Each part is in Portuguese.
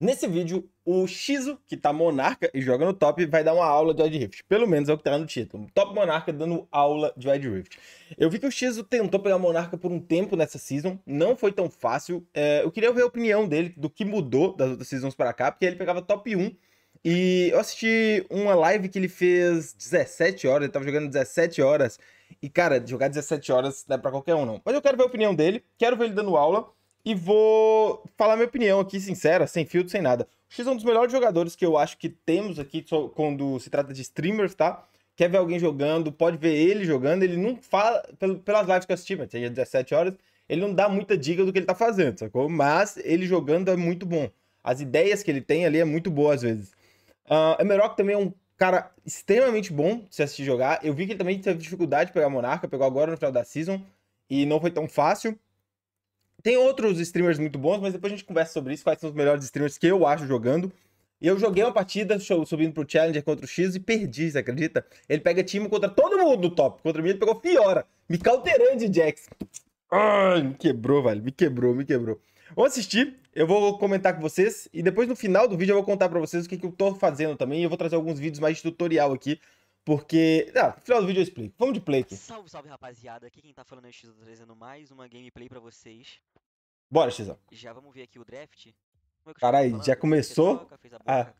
Nesse vídeo, o Shizu, que tá monarca e joga no top, vai dar uma aula de Wild Rift. Pelo menos é o que tá no título. Top monarca dando aula de Wild Rift. Eu vi que o Shizu tentou pegar monarca por um tempo nessa season, não foi tão fácil. É, eu queria ver a opinião dele do que mudou das outras seasons para cá, porque ele pegava top 1 e eu assisti uma live que ele fez 17 horas, ele tava jogando 17 horas. E, cara, jogar 17 horas não é pra qualquer um, não. Mas eu quero ver a opinião dele, quero ver ele dando aula. E vou falar minha opinião aqui, sincera, sem filtro, sem nada. O X é um dos melhores jogadores que eu acho que temos aqui quando se trata de streamers, tá? Quer ver alguém jogando, pode ver ele jogando. Ele não fala, pelas lives que eu assisti, mas seja 17 horas, ele não dá muita dica do que ele tá fazendo, sacou? Mas ele jogando é muito bom. As ideias que ele tem ali é muito boa às vezes. Uh, ah, Emerok também é um cara extremamente bom de se assistir jogar. Eu vi que ele também teve dificuldade de pegar Monarca, pegou agora no final da season e não foi tão fácil. Tem outros streamers muito bons, mas depois a gente conversa sobre isso, quais são os melhores streamers que eu acho jogando. Eu joguei uma partida subindo pro Challenger contra o X e perdi, você acredita? Ele pega time contra todo mundo do top. Contra mim ele pegou Fiora, me cauterando de Jax. Ai, me quebrou, velho. Me quebrou, me quebrou. Vou assistir, eu vou comentar com vocês e depois no final do vídeo eu vou contar para vocês o que, que eu tô fazendo também. eu vou trazer alguns vídeos mais de tutorial aqui porque. Ah, no final do vídeo eu explico. Vamos de play aqui. Salve, salve, rapaziada. Aqui quem tá falando é o X trazendo mais uma gameplay pra vocês. Bora, X. Já vamos ver aqui o draft. É Caralho, já começou? ah.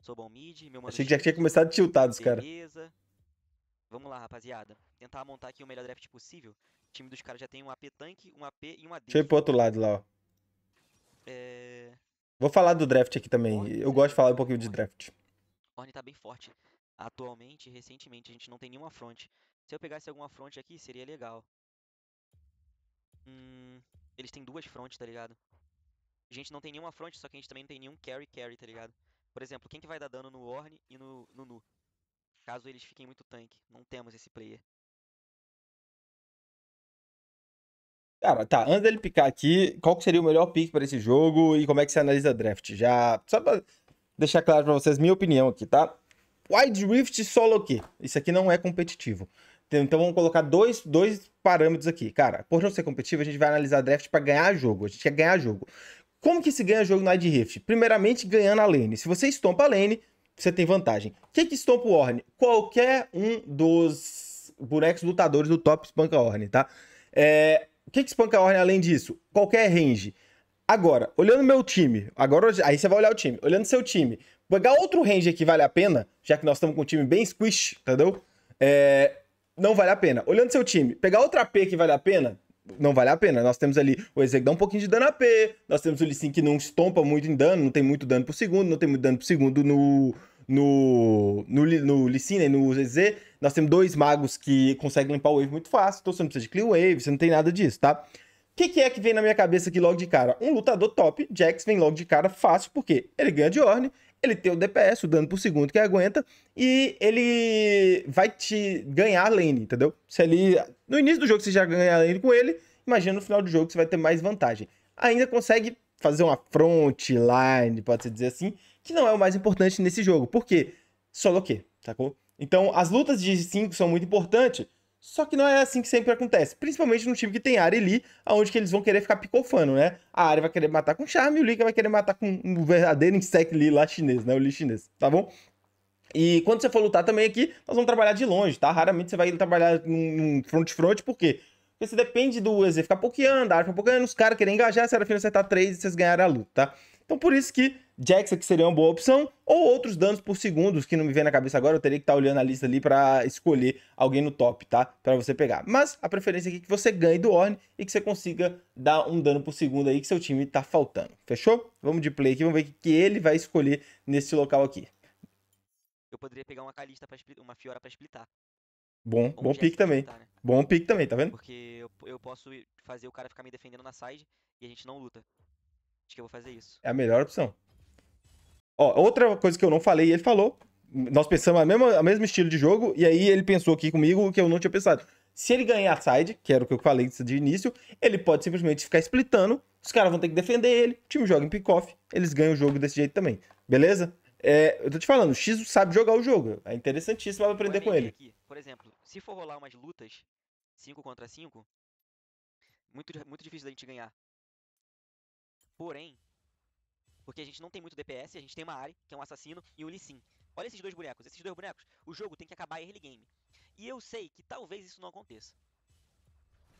sou bom mid, meu mano Achei que já tinha começado tiltados, cara. Beleza. Vamos lá, rapaziada. Tentar montar aqui o melhor draft possível. O time dos caras já tem um AP tanque, um AP e um AD. Deixa eu ir pro outro lado lá, ó. É... Vou falar do draft aqui também. Orne, eu gosto de falar um pouquinho de draft. Orne tá bem forte. Atualmente, recentemente, a gente não tem nenhuma front. Se eu pegasse alguma front aqui, seria legal. Hum, eles têm duas frontes, tá ligado? A gente não tem nenhuma front, só que a gente também não tem nenhum carry carry, tá ligado? Por exemplo, quem que vai dar dano no Orne e no, no Nu? Caso eles fiquem muito tanque. Não temos esse player. Cara, tá, antes dele picar aqui, qual seria o melhor pick para esse jogo e como é que você analisa draft? Já, só pra deixar claro para vocês minha opinião aqui, tá? Wide Rift solo aqui. Isso aqui não é competitivo. Então, então vamos colocar dois, dois parâmetros aqui. Cara, por não ser competitivo, a gente vai analisar draft para ganhar jogo. A gente quer ganhar jogo. Como que se ganha jogo no Wide Rift? Primeiramente, ganhando a lane. Se você estompa a lane, você tem vantagem. O que que estompa o Orne? Qualquer um dos bonecos lutadores do top espanca Orne, tá? É... O que que espanca Orne além disso? Qualquer range. Agora, olhando meu time, agora aí você vai olhar o time. Olhando seu time, Pegar outro range que vale a pena, já que nós estamos com um time bem squish, entendeu? É, não vale a pena. Olhando seu time, pegar outra AP que vale a pena, não vale a pena. Nós temos ali o Ezek dá um pouquinho de dano AP, nós temos o Lissin que não estompa muito em dano, não tem muito dano por segundo, não tem muito dano por segundo no no no, no Lissin e né, no ZZ. Nós temos dois magos que conseguem limpar o wave muito fácil, então você não precisa de clear wave, você não tem nada disso, tá? O que, que, é que vem na minha cabeça aqui logo de cara? Um lutador top, Jax vem logo de cara fácil, porque ele ganha de Orne, ele tem o DPS, o dano por segundo que aguenta, e ele vai te ganhar a lane, entendeu? Se ele. No início do jogo você já ganha a lane com ele, imagina no final do jogo você vai ter mais vantagem. Ainda consegue fazer uma front line, pode-se dizer assim, que não é o mais importante nesse jogo. Por quê? Solo quê sacou? Então, as lutas de 5 são muito importantes, só que não é assim que sempre acontece. Principalmente no time que tem área e aonde que eles vão querer ficar picofando, né? A área vai querer matar com charme e o Lee vai querer matar com um verdadeiro insecto Lee lá chinês, né? O Lee chinês, tá bom? E quando você for lutar também aqui, nós vamos trabalhar de longe, tá? Raramente você vai trabalhar num front-front, por quê? Porque você depende do EZ ficar pokeando, a área ficar pokeando, os caras querem engajar, se a Serafina acertar três e vocês ganharem a luta, tá? Então por isso que Jackson, que seria uma boa opção, ou outros danos por segundos, que não me vem na cabeça agora, eu teria que estar tá olhando a lista ali para escolher alguém no top, tá? Para você pegar. Mas a preferência aqui é que você ganhe do Orne e que você consiga dar um dano por segundo aí que seu time tá faltando. Fechou? Vamos de play aqui, vamos ver o que ele vai escolher nesse local aqui. Eu poderia pegar uma Calista, pra, uma Fiora para splitar. Bom, bom pick também. né? Bom pick também, tá vendo? Porque eu, eu posso fazer o cara ficar me defendendo na side e a gente não luta. Acho que eu vou fazer isso. É a melhor opção. Ó, outra coisa que eu não falei, ele falou. Nós pensamos a mesma, a mesmo estilo de jogo, e aí ele pensou aqui comigo o que eu não tinha pensado. Se ele ganhar a side, que era o que eu falei de início, ele pode simplesmente ficar splitando, os caras vão ter que defender ele, o time joga em pick-off, eles ganham o jogo desse jeito também. Beleza? É, eu tô te falando, o X sabe jogar o jogo. É interessantíssimo aprender com ele. Aqui, por exemplo, se for rolar umas lutas 5 contra 5, muito, muito difícil da gente ganhar. Porém, porque a gente não tem muito DPS, a gente tem uma Ari, que é um assassino, e um Lee Sin. Olha esses dois bonecos. Esses dois bonecos, o jogo tem que acabar early game. E eu sei que talvez isso não aconteça.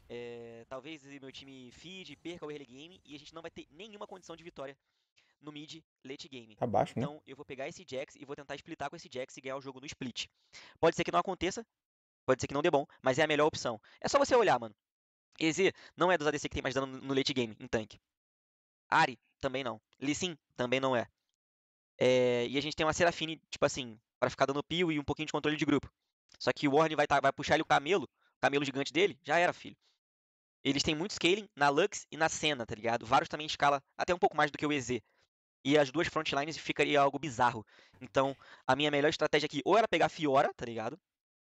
É, talvez meu time feed, perca o early game e a gente não vai ter nenhuma condição de vitória no mid late game. Tá baixo, né? então né? eu vou pegar esse Jax e vou tentar splitar com esse Jax e ganhar o jogo no split. Pode ser que não aconteça, pode ser que não dê bom, mas é a melhor opção. É só você olhar, mano. EZ não é dos ADC que tem mais dano no late game em tanque. Ari também não. Lee Sin também não é. é. E a gente tem uma Serafine, tipo assim, para ficar dando pio e um pouquinho de controle de grupo. Só que o Warren vai, tá, vai puxar ele o camelo, o camelo gigante dele, já era, filho. Eles têm muito scaling na Lux e na Senna, tá ligado? Varus também escala até um pouco mais do que o EZ. E as duas frontlines ficaria algo bizarro. Então, a minha melhor estratégia aqui, ou era pegar Fiora, tá ligado?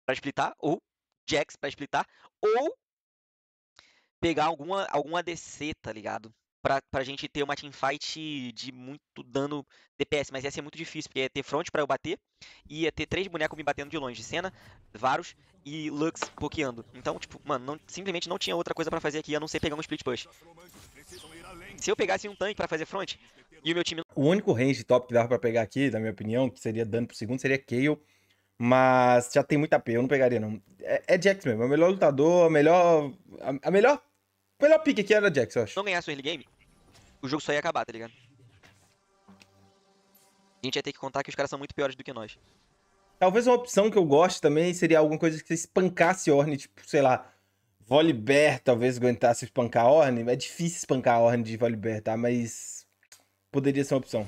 Pra splitar, ou Jax pra splitar, ou pegar alguma, alguma ADC, tá ligado? pra, pra gente ter uma teamfight de muito dano DPS, mas ia ser muito difícil, porque ia ter front pra eu bater, e ia ter três bonecos me batendo de longe, Senna, Varus e Lux bloqueando. Então, tipo, mano, não, simplesmente não tinha outra coisa pra fazer aqui, a não ser pegar um split push. Se eu pegasse um tanque pra fazer front, e o meu time... O único range top que dava pra pegar aqui, na minha opinião, que seria dano pro segundo, seria Kayle, mas já tem muita P, eu não pegaria não. É, é Jax mesmo, é o melhor lutador, a melhor, a, a melhor Melhor pick aqui era Jax, eu acho. Se não ganhasse o early game, o jogo só ia acabar, tá ligado? A gente ia ter que contar que os caras são muito piores do que nós. Talvez uma opção que eu goste também seria alguma coisa que você espancasse Orne, tipo, sei lá, Volibear talvez aguentasse espancar Orne. É difícil espancar a Orne de Volibear, tá? Mas poderia ser uma opção.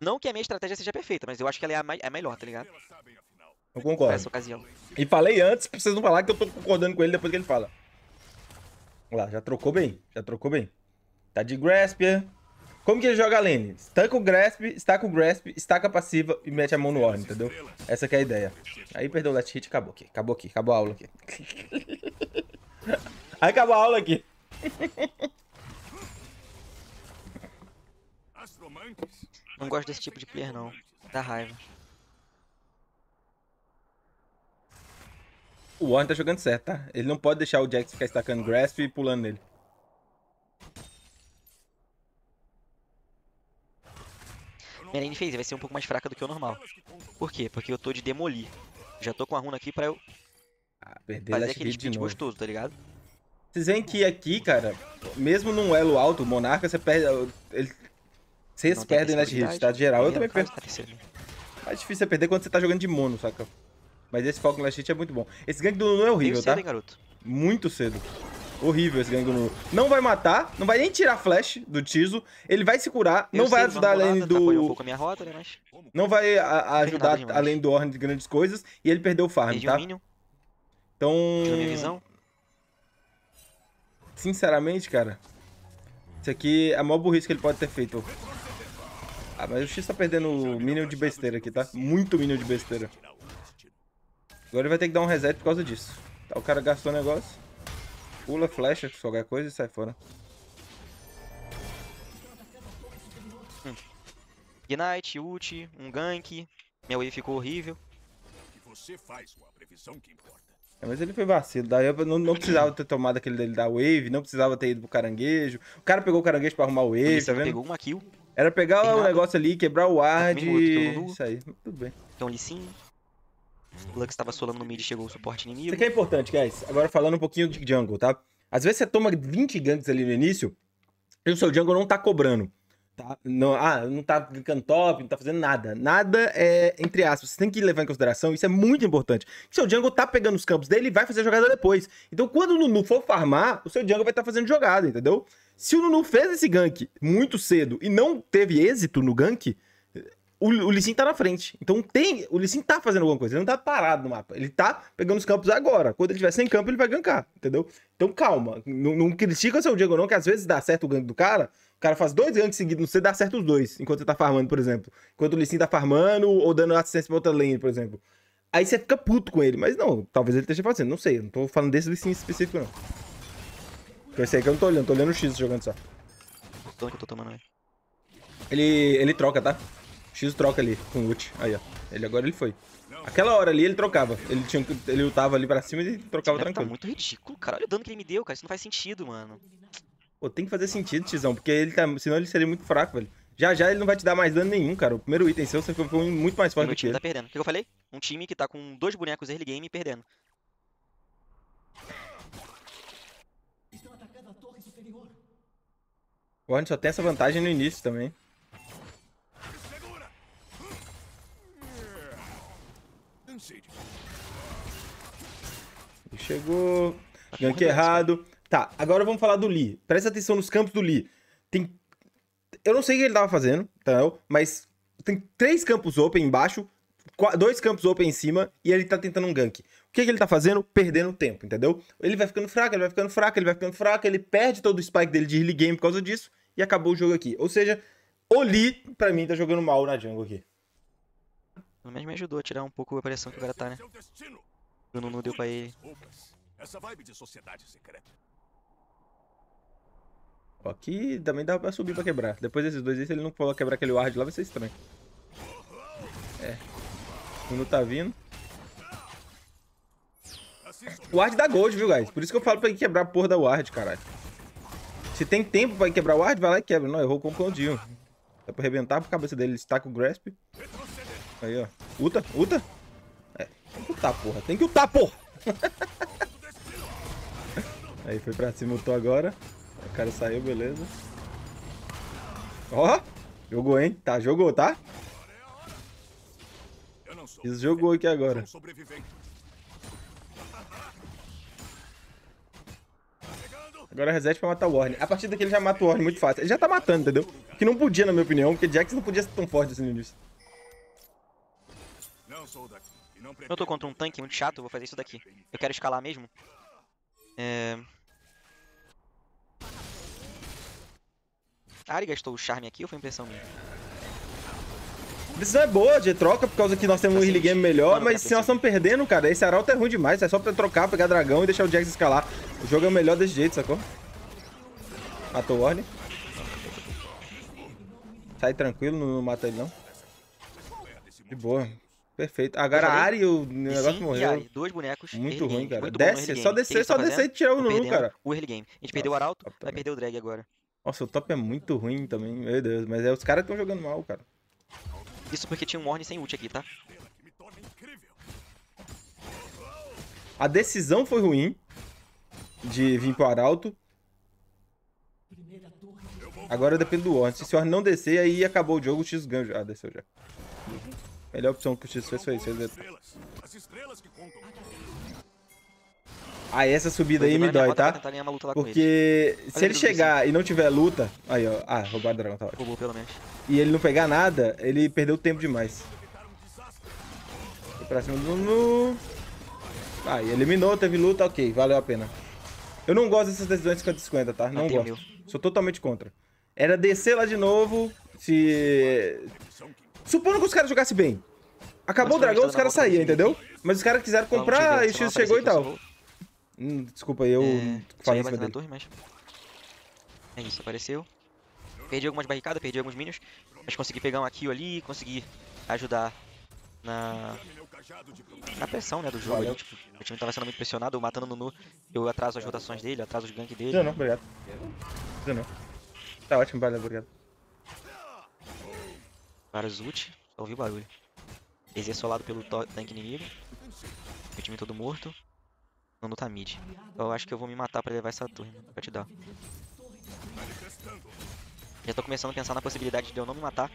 Não que a minha estratégia seja perfeita, mas eu acho que ela é a, mais, é a melhor, tá ligado? Eu concordo. Nessa ocasião. E falei antes, pra vocês não falar que eu tô concordando com ele depois que ele fala. Olha lá, já trocou bem. Já trocou bem. Tá de Grasp. Como que ele joga a lane? Estanca o Grasp, estaca o Grasp, estaca a passiva e mete a mão no Warren, entendeu? Essa é a ideia. Aí perdeu o last hit, acabou aqui. Acabou aqui, acabou a aula aqui. acabou a aula aqui. Não gosto desse tipo de player, não. Dá raiva. O Warren tá jogando certo, tá? Ele não pode deixar o Jax ficar estacando Grasp e pulando nele. Minha lane phase vai ser um pouco mais fraca do que o normal. Por quê? Porque eu tô de demolir. Já tô com a runa aqui pra eu ah, fazer aquele speed gostoso, tá ligado? Vocês veem que aqui, cara, mesmo num elo alto, o Monarca, você perde... Ele... Vocês perdem nas hits, tá? Geral, eu é também perco. Né? Mais difícil é perder quando você tá jogando de mono, saca? Mas esse Falcon Last Hit é muito bom. Esse gank do Nunu é horrível, cedo, tá? hein, garoto? Muito cedo. Horrível esse gank do Nunu. Não vai matar, não vai nem tirar flash do Tizo. Ele vai se curar, não vai ajudar além do... Um rota, né, mas... Não vai ajudar além do Orn de grandes coisas. E ele perdeu o farm, Perdi tá? Um então... Minha visão. Sinceramente, cara... Isso aqui é a maior burrice que ele pode ter feito. Ah, mas o X tá perdendo minion de besteira aqui, tá? Muito minion de besteira. Agora ele vai ter que dar um reset por causa disso. Tá, o cara gastou o negócio. Pula, flecha, qualquer coisa e sai fora. Hum. Ignite, ult, um gank. Minha wave ficou horrível. É, mas ele foi vacilo. Daí não, não, precisava ter tomado aquele dele da wave, não precisava ter ido pro caranguejo. O cara pegou o caranguejo pra arrumar o wave, tá vendo? Pegou uma kill. Era pegar o um negócio ali, quebrar o ward. Isso aí, tudo bem. Então, Lissinho. Lux tava solando no mid e chegou o suporte inimigo. Isso aqui é importante, guys. Agora falando um pouquinho de jungle, tá? Às vezes você toma 20 ganks ali no início e o seu jungle não tá cobrando. Tá? Não, ah, não tá gankando top, não tá fazendo nada. Nada é, entre aspas, você tem que levar em consideração, isso é muito importante. O seu jungle tá pegando os campos dele e vai fazer a jogada depois. Então, quando o Nunu for farmar, o seu jungle vai estar tá fazendo jogada, entendeu? Se o Nunu fez esse gank muito cedo e não teve êxito no gank, o, Lissin tá na frente. Então tem. O Lissin tá fazendo alguma coisa. Ele não tá parado no mapa. Ele tá pegando os campos agora. Quando ele tiver sem campo, ele vai gankar, entendeu? Então calma. Não, não critica seu Diego, não, que às vezes dá certo o gank do cara. O cara faz dois ganks seguidos, você dá certo os dois, enquanto você tá farmando, por exemplo. Enquanto o Lissin tá farmando ou dando assistência pra outra lane, por exemplo. Aí você fica puto com ele. Mas não, talvez ele esteja fazendo, não sei. não tô falando desse Lissin específico, não. Então esse aí que eu não tô olhando, tô olhando o X jogando só. O que eu tô tomando, né? Ele, ele troca, tá? X troca ali com o ult. Aí, ó. Ele agora ele foi. Aquela hora ali ele trocava. Ele, tinha, ele lutava ali pra cima e trocava Esse tá tranquilo. Tá muito ridículo, cara. Olha o dano que ele me deu, cara. Isso não faz sentido, mano. Pô, tem que fazer sentido, Tizão, porque ele tá. Senão ele seria muito fraco, velho. Já já ele não vai te dar mais dano nenhum, cara. O primeiro item seu, você ficou muito mais forte do que tá ele. tá perdendo. O que eu falei? Um time que tá com dois bonecos early game perdendo. O Warren só tem essa vantagem no início também. Ele chegou. Gank errado. Tá, agora vamos falar do Lee. Presta atenção nos campos do Lee. Tem... Eu não sei o que ele tava fazendo, tá? Mas tem três campos open embaixo, dois campos open em cima, e ele tá tentando um gank. O que, que ele tá fazendo? Perdendo tempo, entendeu? Ele vai ficando fraco, ele vai ficando fraco, ele vai ficando fraco, ele perde todo o spike dele de early game por causa disso, e acabou o jogo aqui. Ou seja, o Lee, pra mim, tá jogando mal na jungle aqui. Pelo menos me ajudou a tirar um pouco a pressão que o cara tá, né? O não deu pra ele. Aqui também dá pra subir pra quebrar. Depois desses dois se ele não for quebrar aquele ward lá, vai ser estranho. É. O Nuno tá vindo. Ward dá gold, viu, guys? Por isso que eu falo pra ele quebrar a porra da ward, caralho. Se tem tempo pra quebrar o ward, vai lá e quebra. Não, errou com o Condinho. Dá pra arrebentar a cabeça dele, ele estaca o grasp. Aí, ó. Uta, uta. É, tem que ultar, porra. Tem que ultar, porra. Aí foi pra cima, ultou agora. O cara saiu, beleza. Ó! Jogou, hein? Tá, jogou, tá? Isso jogou aqui agora. Agora reset pra matar o Warren. A partir daqui ele já mata o Warren é muito fácil. Ele já tá matando, entendeu? Que não podia, na minha opinião, porque Jax não podia ser tão forte assim no início. Eu tô contra um tanque muito chato, vou fazer isso daqui. Eu quero escalar mesmo. É... A Ari gastou o charme aqui ou foi impressão minha? Isso é boa de troca, por causa que nós temos um early game melhor, mas se nós estamos perdendo, cara, esse arauto é ruim demais. É só pra trocar, pegar dragão e deixar o Jax escalar. O jogo é o melhor desse jeito, sacou? Matou o Orne. Sai tranquilo, não mata ele não. De boa. Perfeito. Agora a Ari, o negócio sim, morreu. Ari, dois bonecos. Muito ruim, game, cara. Muito desce, só descer, só descer e tirar o Nunu, cara. O early game. A gente Nossa, perdeu o Arauto, vai também. perder o drag agora. Nossa, o top é muito ruim também, meu Deus. Mas é, os caras estão jogando mal, cara. Isso porque tinha um Warning sem ult aqui, tá? A decisão foi ruim de vir pro Arauto. Agora depende do Warning. Se o Warning não descer, aí acabou o jogo, o X ganha. Ah, desceu já. Melhor opção que o X fez foi isso, Aí ah, essa subida aí me dói, tá? Porque ele. se ele chegar e não tiver luta... Aí, ó. Ah, roubar o dragão, tá ótimo. E ele não pegar nada, ele perdeu tempo demais. Foi pra cima do Nunu. Aí, ah, eliminou, teve luta, ok. Valeu a pena. Eu não gosto dessas decisões 50-50, tá? Não gosto. Sou totalmente contra. Era descer lá de novo, se... Supondo que os caras jogassem bem. Acabou o dragão, os caras tá saíam, entendeu? Mas os caras quiseram comprar e X chegou e tal. Hum, desculpa, eu é, falei em dele. Torre, mas... É isso, apareceu. Perdi algumas barricadas, perdi alguns minions. Mas consegui pegar um aqui ou ali, consegui ajudar na... Na pressão, né, do jogo. Ali, tipo, o time tava sendo muito pressionado, eu matando o Nunu. Eu atraso as rotações dele, atraso os gank dele. Não, não, obrigado. Não, não. Tá ótimo, valeu, obrigado. Vários ult, só ouvi o barulho. é solado pelo tanque inimigo. Meu time todo morto. Nando tá mid. Então eu acho que eu vou me matar pra levar essa torre, mano. Né, pra te dar. Já tô começando a pensar na possibilidade de eu não me matar.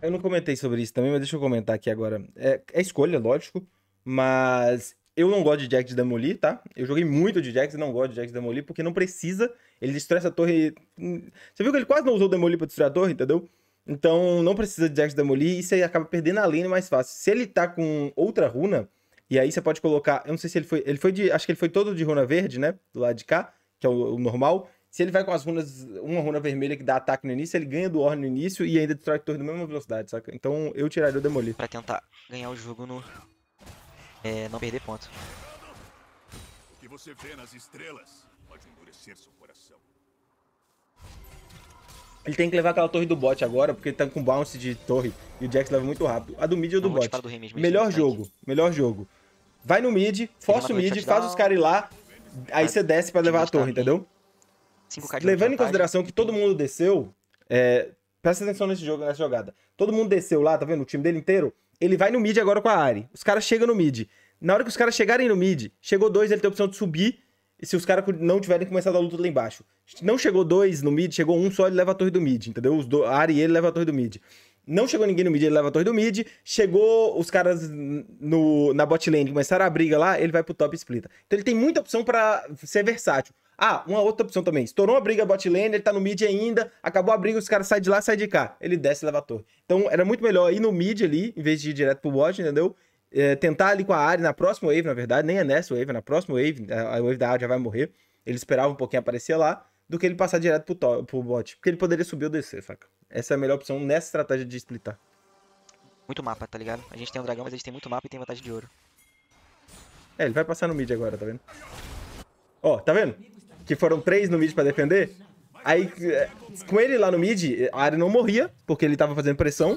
Eu não comentei sobre isso também, mas deixa eu comentar aqui agora. É, é escolha, lógico. Mas eu não gosto de Jax de Demolir, tá? Eu joguei muito de Jax e não gosto de Jax de Demolir, porque não precisa. Ele destrói essa torre. Hum, você viu que ele quase não usou Demolir pra destruir a torre, entendeu? Então não precisa de Jax Demolir e você acaba perdendo a lane mais fácil. Se ele tá com outra runa, e aí você pode colocar. Eu não sei se ele foi. Ele foi de. Acho que ele foi todo de runa verde, né? Do lado de cá, que é o, o normal. Se ele vai com as runas. Uma runa vermelha que dá ataque no início, ele ganha do Orn no início e ainda destrói torre na mesma velocidade, saca? Então eu tiraria o Demolir. Pra tentar ganhar o jogo no. É, não perder ponto. O que você vê nas estrelas pode endurecer sua ele tem que levar aquela torre do bot agora, porque ele tá com bounce de torre e o Jax leva muito rápido. A do mid ou do bot. Do melhor é jogo, melhor jogo. Vai no mid, força o mid, faz os caras ir lá, aí você desce para levar a torre, entendeu? Levando em consideração que todo tipo, mundo desceu, é, presta atenção nesse jogo, nessa jogada. Todo mundo desceu lá, tá vendo? O time dele inteiro, ele vai no mid agora com a Ari. Os caras chegam no mid. Na hora que os caras chegarem no mid, chegou dois, ele tem a opção de subir, e se os caras não tiverem começado a luta lá embaixo. Não chegou dois no mid, chegou um só, ele leva a torre do mid, entendeu? Os do, a área e ele leva a torre do mid. Não chegou ninguém no mid, ele leva a torre do mid. Chegou os caras no, na bot lane, começaram a briga lá, ele vai pro top e splita. Então ele tem muita opção para ser versátil. Ah, uma outra opção também. Estourou a briga bot lane, ele tá no mid ainda, acabou a briga, os caras saem de lá, saem de cá. Ele desce e leva a torre. Então era muito melhor ir no mid ali, em vez de ir direto pro bot, entendeu? É, tentar ali com a área na próxima wave, na verdade, nem é nessa wave, é na próxima wave, a wave da área já vai morrer. Ele esperava um pouquinho aparecer lá do que ele passar direto pro, top, pro bot. Porque ele poderia subir ou descer, saca? Essa é a melhor opção nessa estratégia de splitar. Muito mapa, tá ligado? A gente tem um dragão, mas a gente tem muito mapa e tem vantagem de ouro. É, ele vai passar no mid agora, tá vendo? Ó, tá vendo? Que foram três no mid pra defender. Aí, é, com ele lá no mid, a área não morria, porque ele tava fazendo pressão.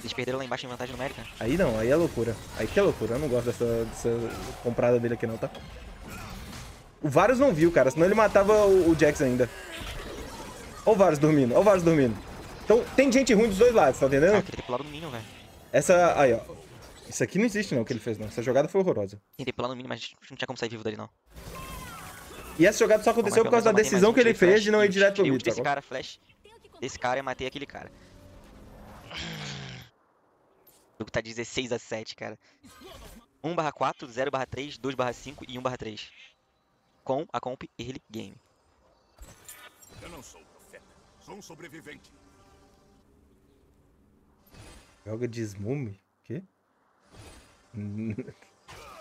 Eles perderam lá embaixo em vantagem numérica? Aí não, aí é loucura. Aí que é loucura. Eu não gosto dessa, dessa comprada dele aqui não, tá? O Varus não viu, cara. Senão ele matava o, o Jax ainda. Olha o Varus dormindo. Olha o Varus dormindo. Então, tem gente ruim dos dois lados, tá entendendo? Ah, queria que pular no mínimo, velho. Essa... Aí, ó. Isso aqui não existe, não, o que ele fez, não. Essa jogada foi horrorosa. Tentei pular no mínimo, mas não tinha como sair vivo dali, não. E essa jogada só aconteceu por causa da decisão que ele fez de não ir direto pro mid, esse cara, flash desse cara, eu matei aquele cara. O jogo tá 16 a 7, cara. 1 barra 4, 0 barra 3, 2 barra 5 e 1 barra 3 com a comp early game. Eu não sou profeta, sou um sobrevivente. Joga de smume? Quê?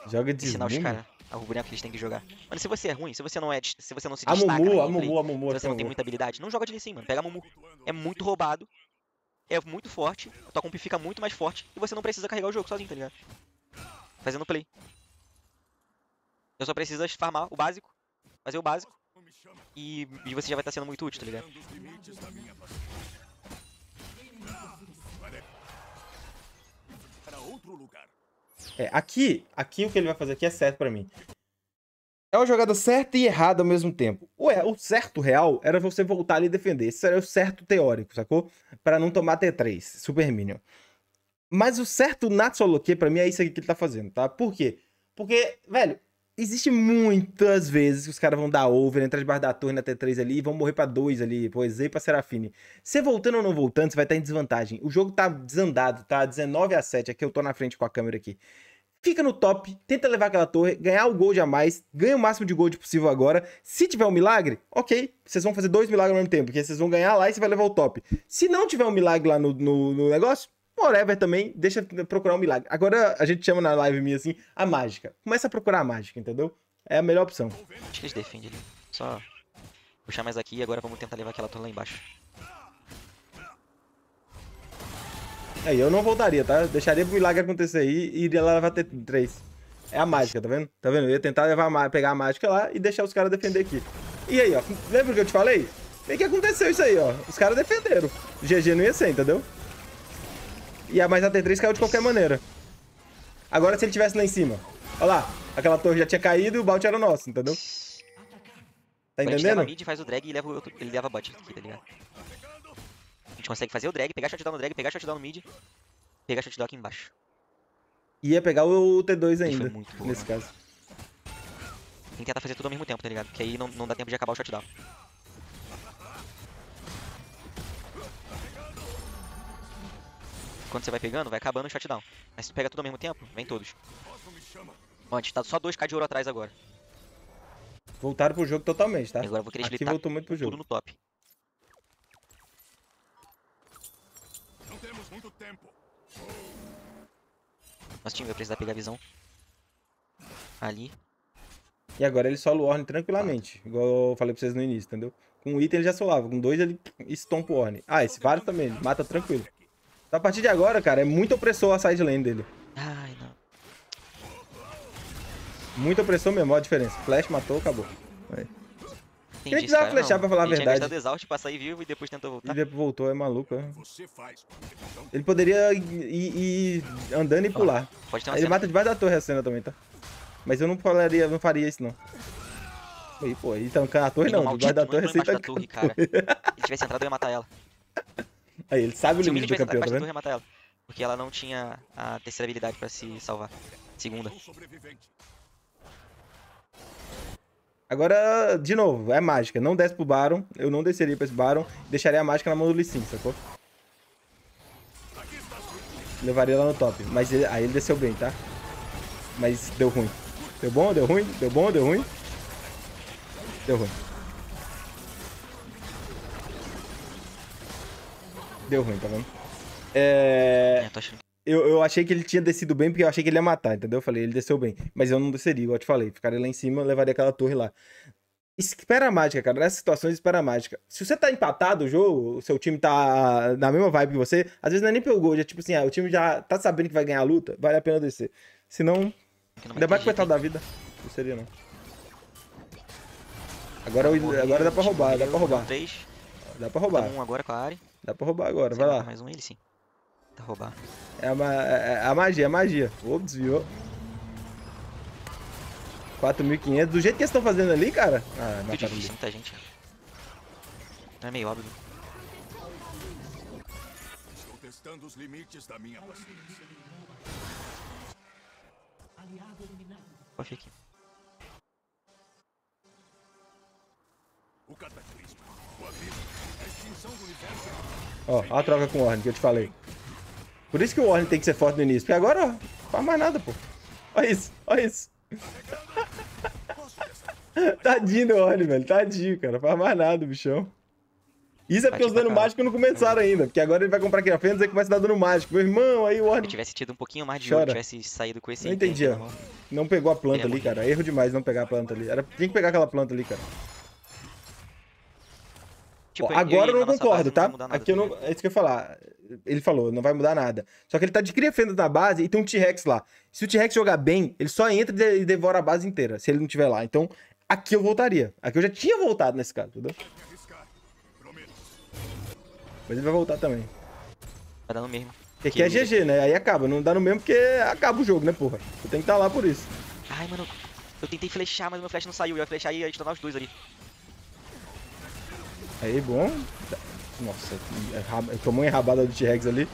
Joga de Ensinar os caras é o boneco que eles têm que jogar. Mano, se você é ruim, se você não é, se você não se a ah, destaca, Mumu, a ah, Mumu, a ah, Mumu, se é você não tem muita habilidade, não joga de Lee mano. Pega a Mumu. É muito roubado, é muito forte, a tua comp fica muito mais forte e você não precisa carregar o jogo sozinho, tá ligado? Fazendo play. Eu só preciso farmar o básico fazer é o básico e, e você já vai estar tá sendo muito útil, tá ligado? É, aqui, aqui o que ele vai fazer aqui é certo pra mim. É uma jogada certa e errada ao mesmo tempo. O, é, o certo real era você voltar ali e defender. Esse era o certo teórico, sacou? Para não tomar T3, Super Minion. Mas o certo Natsuoloke, pra mim, é isso aqui que ele tá fazendo, tá? Por quê? Porque, velho, existe muitas vezes que os caras vão dar over, entrar debaixo da torre na T3 ali e vão morrer pra dois ali, pro Eze e pra Serafine. Você voltando ou não voltando, você vai estar tá em desvantagem. O jogo tá desandado, tá 19 a 7 aqui eu tô na frente com a câmera aqui. Fica no top, tenta levar aquela torre, ganhar o gold a mais, ganha o máximo de gold possível agora. Se tiver um milagre, ok, vocês vão fazer dois milagres ao mesmo tempo, porque vocês vão ganhar lá e você vai levar o top. Se não tiver um milagre lá no, no, no negócio, whatever também, deixa procurar um milagre. Agora a gente chama na live minha assim, a mágica. Começa a procurar a mágica, entendeu? É a melhor opção. Acho que eles defendem ali. Só puxar mais aqui e agora vamos tentar levar aquela torre lá embaixo. Aí, é, eu não voltaria, tá? Eu deixaria pro milagre acontecer aí e iria lá levar T3. É a mágica, tá vendo? Tá vendo? Eu ia tentar levar a pegar a mágica lá e deixar os caras defender aqui. E aí, ó. Lembra o que eu te falei? O que aconteceu isso aí, ó. Os caras defenderam. GG não ia ser, entendeu? E a mais a T3 caiu de qualquer maneira. Agora se ele tivesse lá em cima. Olha lá. Aquela torre já tinha caído e o Balt era nosso, entendeu? Tá entendendo? Ele leva mid, faz o drag e leva o, ele leva bot aqui, tá ligado? A gente consegue fazer o drag, pegar shotdown no drag, pegar shotdown no mid, pegar shotdown aqui embaixo. Ia pegar o T2 ainda, nesse né? caso. Tem que tentar fazer tudo ao mesmo tempo, tá ligado? Porque aí não, não dá tempo de acabar o shotdown. quando você vai pegando, vai acabando o shutdown. Mas se tu pega tudo ao mesmo tempo, vem todos. Ó, a gente tá só 2k de ouro atrás agora. Voltaram pro jogo totalmente, tá? Agora eu vou querer Aqui voltou muito pro tudo jogo. tudo no top. Não temos muito tempo. time vai precisar pegar a visão. Ali. E agora ele solo Orne tranquilamente. Igual eu falei pra vocês no início, entendeu? Com um item ele já solava. Com dois ele estompa o Orne. Ah, esse vários também. Ele mata tranquilo. Então, a partir de agora, cara, é muito opressor a side lane dele. Ai, não. Muito opressor mesmo, ó a diferença. Flash matou, acabou. Aí. Quem precisava cara, flechar, não. pra falar ele a verdade. Ele tinha exaust pra sair vivo e depois tentou voltar. E depois voltou, é maluco, é. Ele poderia ir, ir andando e pular. Pode ter uma Ele cena. mata debaixo da torre a cena também, tá? Mas eu não falaria, não faria isso, não. E, pô, e então, tancar a torre, é não. não debaixo da torre, você tancar. Tá da torre, cara. Se tivesse entrado, eu ia matar ela. Aí, ele sabe o limite do campeão, tá vendo? ela, porque ela não tinha a terceira habilidade pra se salvar. Segunda. Agora, de novo, é mágica. Não desce pro Baron. Eu não desceria pra esse Baron. Deixaria a mágica na mão do Lee Sin, sacou? Levaria lá no top. Mas ele, aí ele desceu bem, tá? Mas deu ruim. Deu bom, deu ruim, deu bom, deu ruim. Deu ruim. Deu ruim, tá vendo? É. é tô achando... Eu, eu, achei que ele tinha descido bem, porque eu achei que ele ia matar, entendeu? Eu falei, ele desceu bem. Mas eu não desceria, igual eu te falei. Ficaria lá em cima, levaria aquela torre lá. Espera a mágica, cara. Nessas situações, espera a mágica. Se você tá empatado o jogo, o seu time tá na mesma vibe que você, às vezes não é nem pelo gol, é tipo assim, ah, o time já tá sabendo que vai ganhar a luta, vale a pena descer. senão ainda mais coitado da vida. Não seria, não. Agora, agora dá pra roubar, dá pra roubar. Dá pra roubar. Um agora com a área. Dá pra roubar agora, Será vai lá. É mais um ele sim. Dá pra roubar. É a, é, é a magia, é a magia. Oh, desviou. 4.500. Do jeito que eles estão fazendo ali, cara. Ah, Muito difícil, muita gente. Né? Não é meio óbvio. Estou testando os limites da minha paciência. Aliado eliminado. Pode aqui. O cataclismo. O abismo. Ó, a troca com o Orne que eu te falei. Por isso que o Orne tem que ser forte no início. Porque agora, ó, não faz mais nada, pô. Olha isso, olha isso. Tadinho do Orne, velho. Tadinho, cara. Não faz mais nada, bichão. Isso é porque os dano mágico não começaram ainda. Porque agora ele vai comprar aqui na frente e começa a dar dano mágico. Meu irmão, aí o Orne... Se tivesse tido um pouquinho mais de chora tivesse saído com esse... Não entendi, ó. Tá não pegou a planta é ali, cara. Erro demais não pegar a planta ali. Era... Tinha que pegar aquela planta ali, cara. Tipo, Agora eu não concordo, tá? Não Aqui eu não, é isso que eu ia falar. Ele falou, não vai mudar nada. Só que ele tá de fenda na base e tem um T-Rex lá. Se o T-Rex jogar bem, ele só entra e devora a base inteira, se ele não tiver lá. Então, aqui eu voltaria. Aqui eu já tinha voltado nesse caso, entendeu? Mas ele vai voltar também. Vai tá dar no mesmo. Porque aqui é GG, né? Aí acaba. Não dá no mesmo porque acaba o jogo, né, porra? Eu tenho que estar tá lá por isso. Ai, mano. Eu tentei flechar, mas meu flash não saiu. Eu ia flechar e ia estourar os dois ali. Aí, bom. Nossa, é é tomou uma enrabada do T-Rex ali. O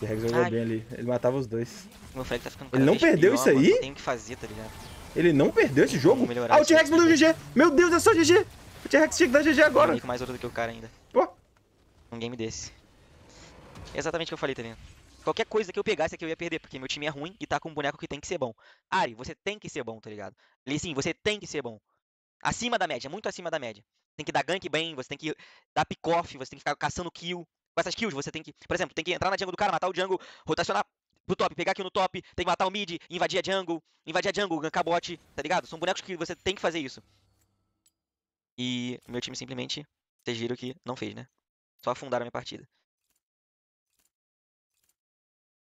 T-Rex jogou Ai. bem ali. Ele matava os dois. Meu Fred tá ficando Ele não perdeu pior, isso aí? Tem que fazer, tá ligado? Ele não perdeu esse jogo? Ah, o T-Rex mandou o GG! Meu Deus, é só GG! O T-Rex tinha que dar GG agora! Eu mais outro do que o cara ainda. Pô! Um game desse. É exatamente o que eu falei, tá ligado? Qualquer coisa que eu pegasse aqui eu ia perder, porque meu time é ruim e tá com um boneco que tem que ser bom. Ari, você tem que ser bom, tá ligado? Lee Sin, você tem que ser bom acima da média, muito acima da média. Tem que dar gank bem, você tem que dar pick-off, você tem que ficar caçando kill. Com essas kills, você tem que, por exemplo, tem que entrar na jungle do cara, matar o jungle, rotacionar pro top, pegar kill no top, tem que matar o mid, invadir a jungle, invadir a jungle, gankar bot, tá ligado? São bonecos que você tem que fazer isso. E meu time simplesmente, vocês viram que não fez, né? Só afundaram a minha partida.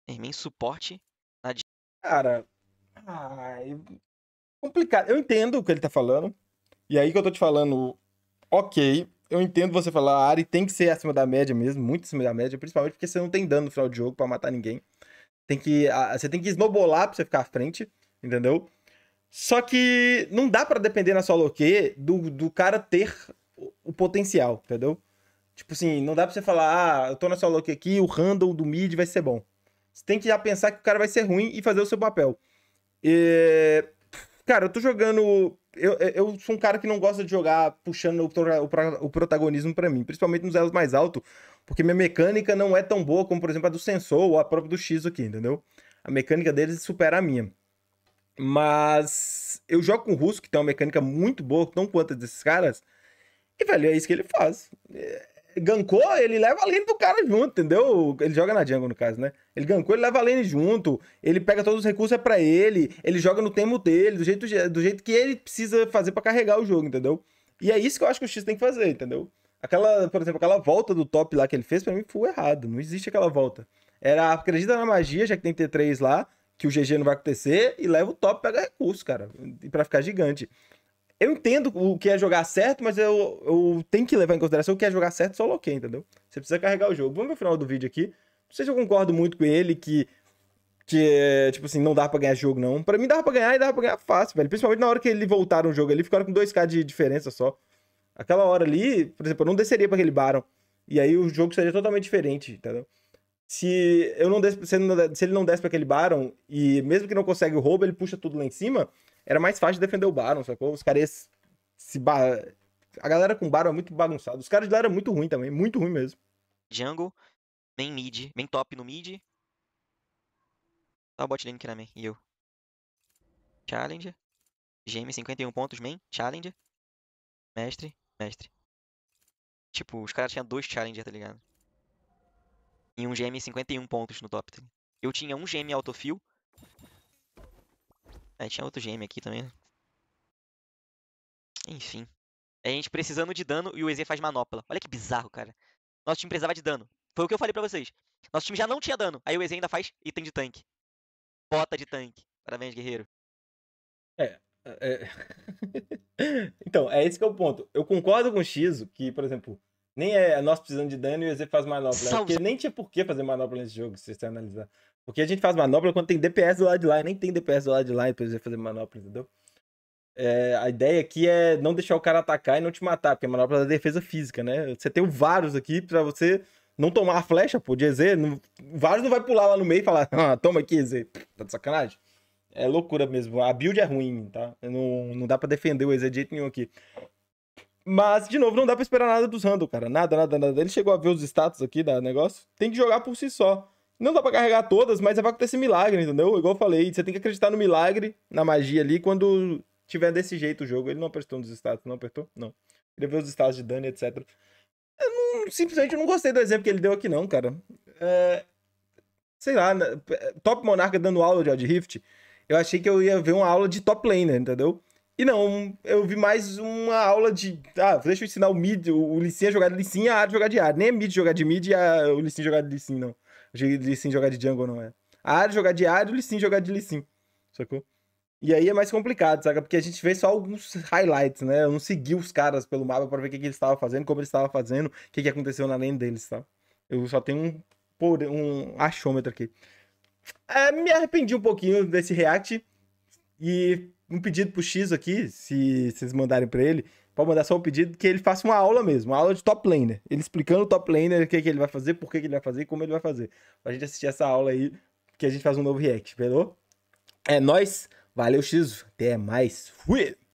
Hermin, suporte na... Cara, ai, complicado. Eu entendo o que ele tá falando. E aí que eu tô te falando, ok, eu entendo você falar, a Ari tem que ser acima da média mesmo, muito acima da média, principalmente porque você não tem dano no final de jogo para matar ninguém. Tem que, a, você tem que esnobolar pra você ficar à frente, entendeu? Só que não dá para depender na sua loque do, do cara ter o, o potencial, entendeu? Tipo assim, não dá pra você falar, ah, eu tô na sua loque aqui, o handle do mid vai ser bom. Você tem que já pensar que o cara vai ser ruim e fazer o seu papel. E Cara, eu tô jogando. Eu, eu sou um cara que não gosta de jogar puxando o, o, o protagonismo para mim, principalmente nos elos mais altos, porque minha mecânica não é tão boa como, por exemplo, a do Sensor ou a própria do X aqui, entendeu? A mecânica deles supera a minha. Mas eu jogo com o Russo, que tem uma mecânica muito boa, tão quanto desses caras. E, velho, é isso que ele faz. É, gankou, ele leva a lane do cara junto, entendeu? Ele joga na jungle, no caso, né? Ele gankou, ele leva a lane junto, ele pega todos os recursos é pra ele, ele joga no tempo dele, do jeito, do jeito que ele precisa fazer para carregar o jogo, entendeu? E é isso que eu acho que o X tem que fazer, entendeu? Aquela, por exemplo, aquela volta do top lá que ele fez, para mim foi errado, não existe aquela volta. Era acredita na magia, já que tem que ter três lá, que o GG não vai acontecer, e leva o top, pega recurso, cara, para ficar gigante eu entendo o que é jogar certo, mas eu, eu tenho que levar em consideração o que é jogar certo só loquei, entendeu? Você precisa carregar o jogo. Vamos ver o final do vídeo aqui. Não sei se eu concordo muito com ele que, que tipo assim, não dá pra ganhar jogo, não. Pra mim dava pra ganhar e dava pra ganhar fácil, velho. Principalmente na hora que ele voltaram o jogo ali, ficaram com 2k de diferença só. Aquela hora ali, por exemplo, eu não desceria pra aquele Baron. E aí o jogo seria totalmente diferente, entendeu? Se, eu não desse, se, ele não desse pra aquele Baron, e mesmo que não consegue o roubo, ele puxa tudo lá em cima, era mais fácil defender o Baron, sacou? Os caras se ba... A galera com Baron é muito bagunçada. Os caras de lá eram muito ruim também, muito ruim mesmo. Jungle, main mid, main top no mid. Só o bot lane que era main, e eu. Challenger. GM 51 pontos, main, Challenger. Mestre, mestre. Tipo, os caras tinham dois Challenger, tá ligado? E um GM 51 pontos no top. Tá eu tinha um GM autofill é, tinha outro gêmeo aqui também. Enfim. É a gente precisando de dano e o EZ faz manopla. Olha que bizarro, cara. Nosso time precisava de dano. Foi o que eu falei pra vocês. Nosso time já não tinha dano. Aí o EZ ainda faz item de tanque. Bota de tanque. Parabéns, guerreiro. É. é... é. então, é esse que é o ponto. Eu concordo com o Xizo que, por exemplo, nem é nós precisando de dano e o EZ faz manopla. Né? Salve. Porque nem tinha por que fazer manopla nesse jogo, se você analisar. Porque a gente faz manopla quando tem DPS do lado de lá, e nem tem DPS do lado de lá, então e vai fazer manopla, entendeu? É, a ideia aqui é não deixar o cara atacar e não te matar, porque a manopla é da defesa física, né? Você tem vários aqui para você não tomar a flecha, pô, de EZ. Não... Vários não vai pular lá no meio e falar, ah, toma aqui, EZ. Tá de sacanagem? É loucura mesmo. A build é ruim, tá? Não, não dá para defender o EZ de jeito nenhum aqui. Mas, de novo, não dá pra esperar nada dos Randall, cara. Nada, nada, nada. Ele chegou a ver os status aqui do negócio. Tem que jogar por si só. Não dá para carregar todas, mas vai é acontecer milagre, entendeu? Igual eu falei, você tem que acreditar no milagre, na magia ali, quando tiver desse jeito o jogo. Ele não apertou nos status, não apertou? Não. Ele ver os status de dano, etc. Eu não, simplesmente não gostei do exemplo que ele deu aqui, não, cara. É, sei lá, Top Monarca dando aula de Odd Rift, eu achei que eu ia ver uma aula de top laner, entendeu? E não, eu vi mais uma aula de. Ah, deixa eu ensinar o mid, o Licinha a jogar de Licinha, a Ari jogar de Ari. Nem é mid jogar de mid e a, o Licinha jogar de Licinha, não. Lee Sin jogar de jungle, não é. área jogar de o Lee Sin jogar de Lee Sin, sacou? E aí é mais complicado, saca? Porque a gente vê só alguns highlights, né? Eu não segui os caras pelo mapa para ver o que, que eles estavam fazendo, como eles estavam fazendo, o que, que aconteceu na lane deles, tá? Eu só tenho um, um achômetro aqui. É, me arrependi um pouquinho desse react e um pedido pro X aqui, se vocês mandarem para ele, pode mandar só um pedido que ele faça uma aula mesmo, uma aula de top laner. Ele explicando o top laner, o que, que ele vai fazer, por que, que ele vai fazer e como ele vai fazer. Pra gente assistir essa aula aí, que a gente faz um novo react, beleza? É nóis, valeu, X, até mais, fui!